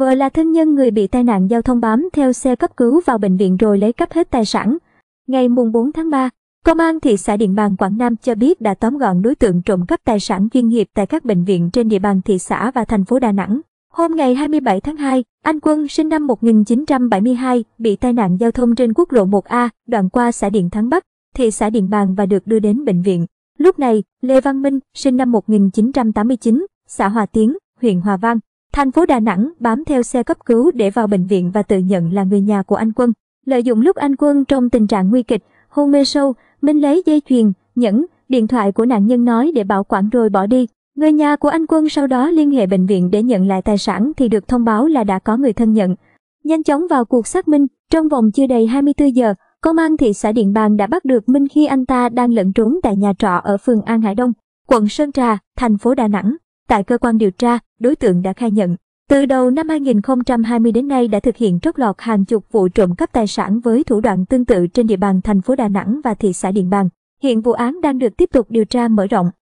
Vợ là thân nhân người bị tai nạn giao thông bám theo xe cấp cứu vào bệnh viện rồi lấy cắp hết tài sản. Ngày mùng 4 tháng 3, Công an thị xã Điện Bàn Quảng Nam cho biết đã tóm gọn đối tượng trộm cắp tài sản chuyên nghiệp tại các bệnh viện trên địa bàn thị xã và thành phố Đà Nẵng. Hôm ngày 27 tháng 2, anh Quân sinh năm 1972 bị tai nạn giao thông trên quốc lộ 1A đoạn qua xã Điện Thắng Bắc, thị xã Điện Bàn và được đưa đến bệnh viện. Lúc này, Lê Văn Minh sinh năm 1989, xã Hòa Tiến, huyện Hòa Vang, Thành phố Đà Nẵng bám theo xe cấp cứu để vào bệnh viện và tự nhận là người nhà của anh Quân. Lợi dụng lúc anh Quân trong tình trạng nguy kịch, hôn mê sâu, Minh lấy dây chuyền, nhẫn, điện thoại của nạn nhân nói để bảo quản rồi bỏ đi. Người nhà của anh Quân sau đó liên hệ bệnh viện để nhận lại tài sản thì được thông báo là đã có người thân nhận. Nhanh chóng vào cuộc xác minh, trong vòng chưa đầy 24 giờ, công an thị xã Điện Bàn đã bắt được Minh khi anh ta đang lẩn trốn tại nhà trọ ở phường An Hải Đông, quận Sơn Trà, thành phố Đà Nẵng. Tại cơ quan điều tra, đối tượng đã khai nhận, từ đầu năm 2020 đến nay đã thực hiện trót lọt hàng chục vụ trộm cắp tài sản với thủ đoạn tương tự trên địa bàn thành phố Đà Nẵng và thị xã Điện Bàn. Hiện vụ án đang được tiếp tục điều tra mở rộng.